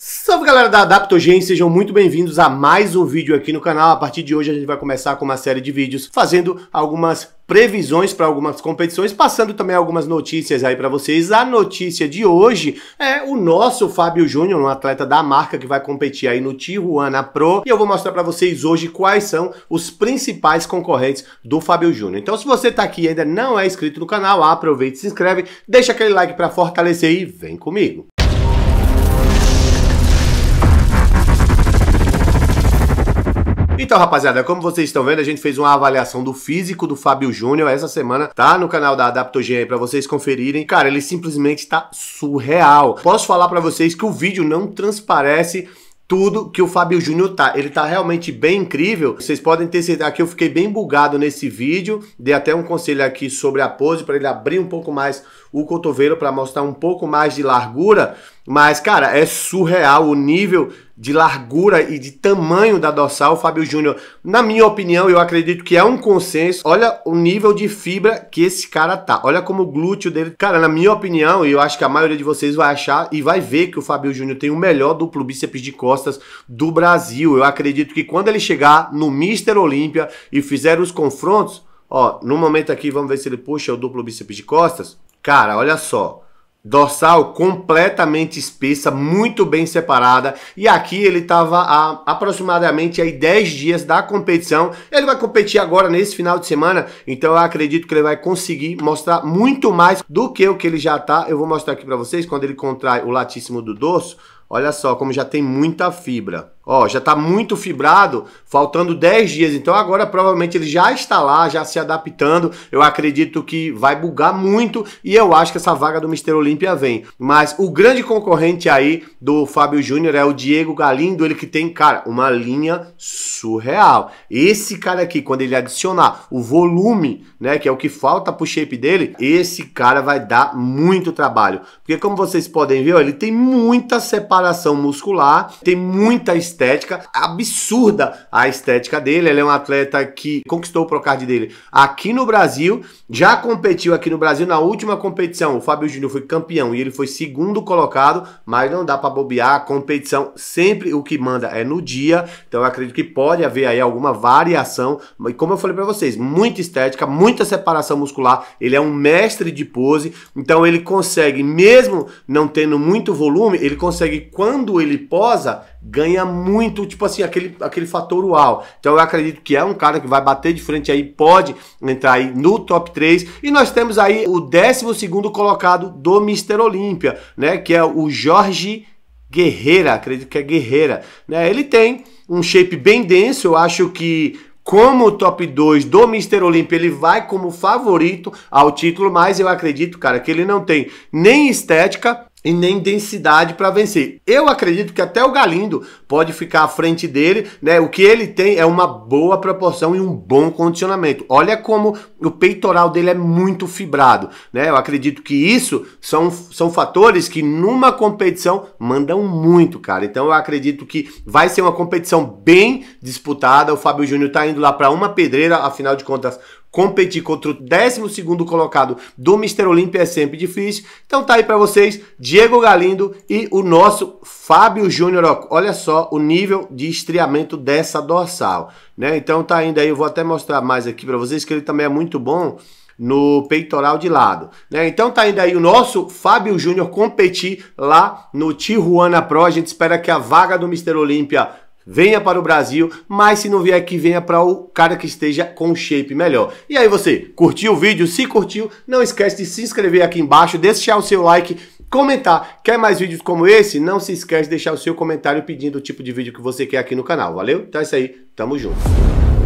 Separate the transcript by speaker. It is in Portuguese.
Speaker 1: Salve galera da Adaptogen, sejam muito bem-vindos a mais um vídeo aqui no canal. A partir de hoje a gente vai começar com uma série de vídeos fazendo algumas previsões para algumas competições, passando também algumas notícias aí para vocês. A notícia de hoje é o nosso Fábio Júnior, um atleta da marca que vai competir aí no Tijuana Pro, e eu vou mostrar para vocês hoje quais são os principais concorrentes do Fábio Júnior. Então, se você tá aqui e ainda não é inscrito no canal, aproveita, se inscreve, deixa aquele like para fortalecer e vem comigo. Então, rapaziada, como vocês estão vendo, a gente fez uma avaliação do físico do Fábio Júnior essa semana. Tá no canal da Adaptogen aí pra vocês conferirem. Cara, ele simplesmente tá surreal. Posso falar para vocês que o vídeo não transparece tudo que o Fábio Júnior tá. Ele tá realmente bem incrível. Vocês podem ter certeza que eu fiquei bem bugado nesse vídeo. Dei até um conselho aqui sobre a pose para ele abrir um pouco mais o cotovelo para mostrar um pouco mais de largura. Mas, cara, é surreal o nível de largura e de tamanho da dorsal, Fábio Júnior. Na minha opinião, eu acredito que é um consenso. Olha o nível de fibra que esse cara tá. Olha como o glúteo dele. Cara, na minha opinião, e eu acho que a maioria de vocês vai achar e vai ver que o Fábio Júnior tem o melhor duplo bíceps de costas do Brasil. Eu acredito que quando ele chegar no Mister Olímpia e fizer os confrontos, ó, no momento aqui, vamos ver se ele puxa o duplo bíceps de costas. Cara, olha só dorsal completamente espessa, muito bem separada. E aqui ele estava a aproximadamente aí 10 dias da competição. Ele vai competir agora nesse final de semana, então eu acredito que ele vai conseguir mostrar muito mais do que o que ele já está. Eu vou mostrar aqui para vocês quando ele contrai o latíssimo do dorso. Olha só como já tem muita fibra. Ó, já está muito fibrado, faltando 10 dias. Então agora provavelmente ele já está lá, já se adaptando. Eu acredito que vai bugar muito e eu acho que essa vaga do Mister Olímpia vem. Mas o grande concorrente aí do Fábio Júnior é o Diego Galindo, ele que tem, cara, uma linha surreal. Esse cara aqui, quando ele adicionar o volume, né, que é o que falta pro shape dele, esse cara vai dar muito trabalho. Porque como vocês podem ver, ó, ele tem muita separação muscular, tem muita estética absurda a estética dele. Ele é um atleta que conquistou o Procard dele aqui no Brasil, já competiu aqui no Brasil na última competição. O Fábio Júnior foi campeão e ele foi segundo colocado, mas não dá para bobear. A competição sempre o que manda é no dia. Então eu acredito que pode haver aí alguma variação. E como eu falei para vocês, muita estética, muita separação muscular. Ele é um mestre de pose, então ele consegue, mesmo não tendo muito volume, ele consegue quando ele posa ganha muito muito, tipo assim, aquele, aquele fator uau. Então eu acredito que é um cara que vai bater de frente aí, pode entrar aí no top 3. E nós temos aí o 12 colocado do Mister Olímpia, né? Que é o Jorge Guerreira, acredito que é Guerreira, né? Ele tem um shape bem denso, eu acho que como o top 2 do Mister Olímpia, ele vai como favorito ao título, mas eu acredito, cara, que ele não tem nem estética e nem densidade para vencer. Eu acredito que até o Galindo pode ficar à frente dele, né? O que ele tem é uma boa proporção e um bom condicionamento. Olha como o peitoral dele é muito fibrado, né? Eu acredito que isso são, são fatores que numa competição mandam muito, cara. Então eu acredito que vai ser uma competição bem disputada. O Fábio Júnior tá indo lá para uma pedreira, afinal de contas, competir contra o 12 colocado do Mr. Olímpia é sempre difícil. Então tá aí para vocês, Diego Galindo e o nosso Fábio Júnior. Olha só o nível de estreamento dessa dorsal, né? Então tá ainda aí, eu vou até mostrar mais aqui para vocês que ele também é muito bom no peitoral de lado. Né? Então tá indo aí o nosso Fábio Júnior competir lá no Tijuana Pro. A gente espera que a vaga do Mr. Olímpia venha para o Brasil, mas se não vier aqui, venha para o cara que esteja com shape melhor. E aí você, curtiu o vídeo? Se curtiu, não esquece de se inscrever aqui embaixo, deixar o seu like, comentar. Quer mais vídeos como esse? Não se esquece de deixar o seu comentário pedindo o tipo de vídeo que você quer aqui no canal, valeu? Então é isso aí, tamo junto.